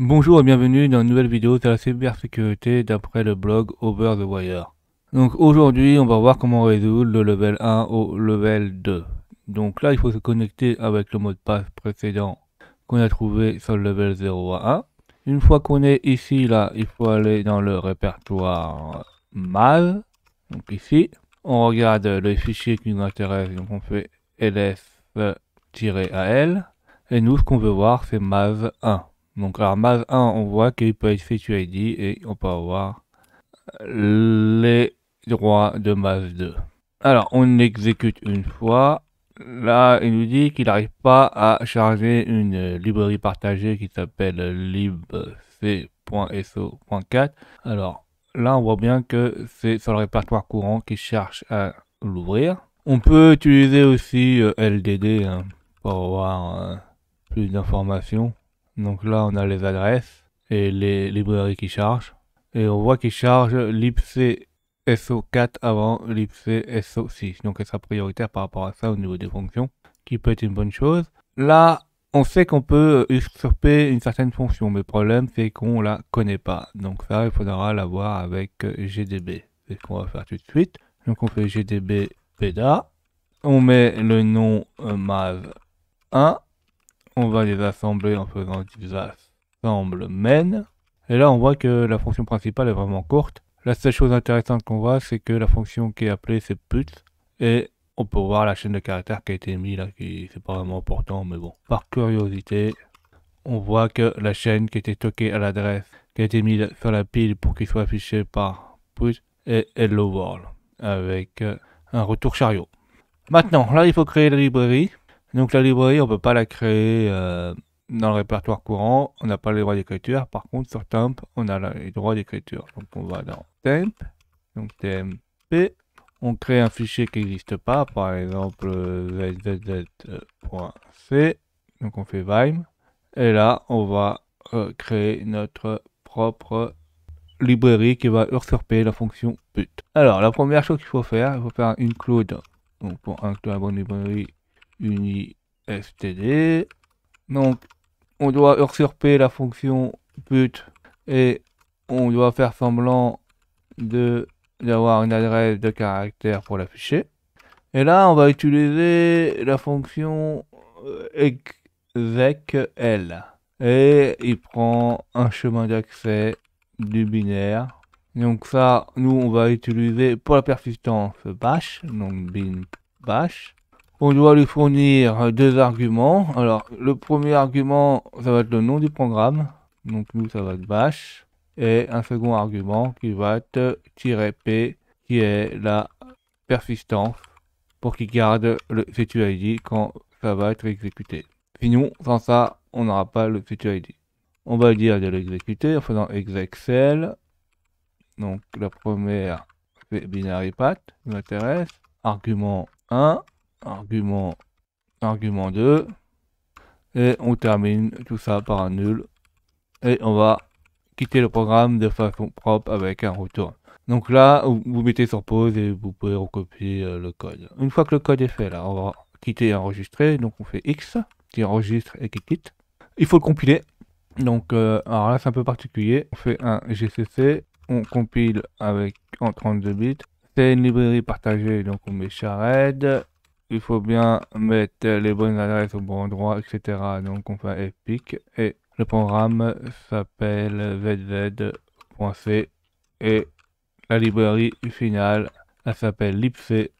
Bonjour et bienvenue dans une nouvelle vidéo sur la cybersécurité d'après le blog Over the Wire. Donc aujourd'hui on va voir comment résoudre le level 1 au level 2. Donc là il faut se connecter avec le mot de passe précédent qu'on a trouvé sur le level 0 à 1. Une fois qu'on est ici là il faut aller dans le répertoire mal. Donc ici on regarde le fichier qui nous intéresse donc on fait ls-al et nous ce qu'on veut voir c'est mav 1 donc, alors, maz 1, on voit qu'il peut effectuer ID et on peut avoir les droits de maz 2. Alors, on exécute une fois. Là, il nous dit qu'il n'arrive pas à charger une librairie partagée qui s'appelle libc.so.4. Alors, là, on voit bien que c'est sur le répertoire courant qu'il cherche à l'ouvrir. On peut utiliser aussi euh, LDD hein, pour avoir euh, plus d'informations. Donc là, on a les adresses et les librairies qui chargent. Et on voit qu'ils chargent lipcso SO4 avant lipcso SO6. Donc elle sera prioritaire par rapport à ça au niveau des fonctions, qui peut être une bonne chose. Là, on sait qu'on peut usurper une certaine fonction, mais le problème c'est qu'on la connaît pas. Donc ça, il faudra la voir avec GDB. C'est ce qu'on va faire tout de suite. Donc on fait GDB PEDA. On met le nom euh, MAV1 on va les assembler en faisant des Semble main Et là, on voit que la fonction principale est vraiment courte. La seule chose intéressante qu'on voit, c'est que la fonction qui est appelée, c'est put. Et on peut voir la chaîne de caractères qui a été mise là, qui c'est pas vraiment important, mais bon. Par curiosité, on voit que la chaîne qui était stockée à l'adresse, qui a été mise sur la pile pour qu'il soit affiché par put, est hello world, avec euh, un retour chariot. Maintenant, là, il faut créer la librairie. Donc la librairie, on ne peut pas la créer euh, dans le répertoire courant, on n'a pas les droits d'écriture. Par contre, sur temp, on a les droits d'écriture. Donc on va dans temp, donc temp. on crée un fichier qui n'existe pas, par exemple zzz.c, donc on fait vime, et là on va euh, créer notre propre librairie qui va usurper la fonction put. Alors la première chose qu'il faut faire, il faut faire une include, Donc pour inclure la bonne librairie, STD, Donc, on doit usurper la fonction put et on doit faire semblant de d'avoir une adresse de caractère pour l'afficher. Et là, on va utiliser la fonction euh, execl. Et il prend un chemin d'accès du binaire. Donc ça, nous, on va utiliser pour la persistance bash, donc bin bash on doit lui fournir deux arguments. Alors, le premier argument, ça va être le nom du programme. Donc, nous, ça va être bash. Et un second argument qui va être "-p", qui est la persistance pour qu'il garde le ID quand ça va être exécuté. Sinon, sans ça, on n'aura pas le ID. On va dire de l'exécuter en faisant execl. Donc, la première, c'est binary path, qui m'intéresse. Argument 1 argument, argument 2. Et on termine tout ça par un nul. Et on va quitter le programme de façon propre avec un retour. Donc là, vous mettez sur pause et vous pouvez recopier euh, le code. Une fois que le code est fait, là, on va quitter et enregistrer. Donc on fait X, qui enregistre et qui quitte. Il faut le compiler. Donc euh, alors là, c'est un peu particulier. On fait un GCC, on compile avec en 32 bits. C'est une librairie partagée, donc on met Shared il faut bien mettre les bonnes adresses au bon endroit, etc. Donc on fait Epic et le programme s'appelle zz.c et la librairie finale, elle s'appelle libcso.4.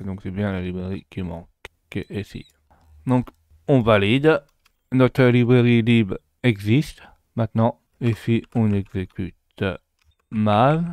Donc c'est bien la librairie qui manque ici. Donc on valide. Notre librairie lib existe. Maintenant, ici, on exécute mav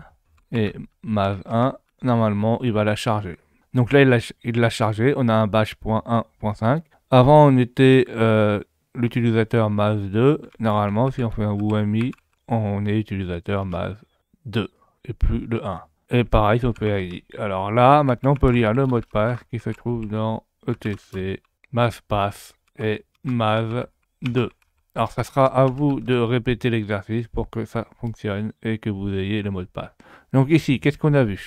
et mav1. Normalement, il va la charger. Donc là, il l'a, chargé. On a un bash.1.5. Avant, on était euh, l'utilisateur mav 2 Normalement, si on fait un WMI, on est utilisateur mav 2 et plus le 1. Et pareil sur PID. Alors là, maintenant, on peut lire le mot de passe qui se trouve dans ETC, MASPass et mav 2 Alors, ça sera à vous de répéter l'exercice pour que ça fonctionne et que vous ayez le mot de passe. Donc ici, qu'est-ce qu'on a vu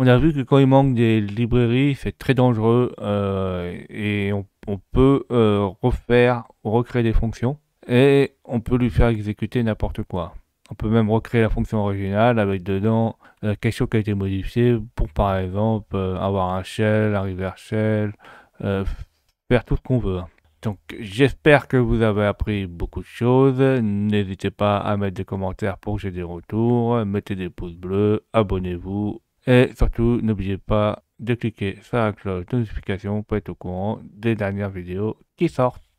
on a vu que quand il manque des librairies, c'est très dangereux euh, et on, peut euh, refaire, recréer des fonctions et on peut lui faire exécuter n'importe quoi. On peut même recréer la fonction originale avec dedans la euh, quelque chose qui a été modifié pour par exemple avoir un shell, un reverse shell, faire tout ce qu'on veut. Donc j'espère que vous avez appris beaucoup de choses. N'hésitez pas à mettre des commentaires pour que j'ai des retours. Mettez des pouces bleus, abonnez-vous et surtout, n'oubliez pas de cliquer sur la cloche de notification pour être au courant des dernières vidéos qui sortent.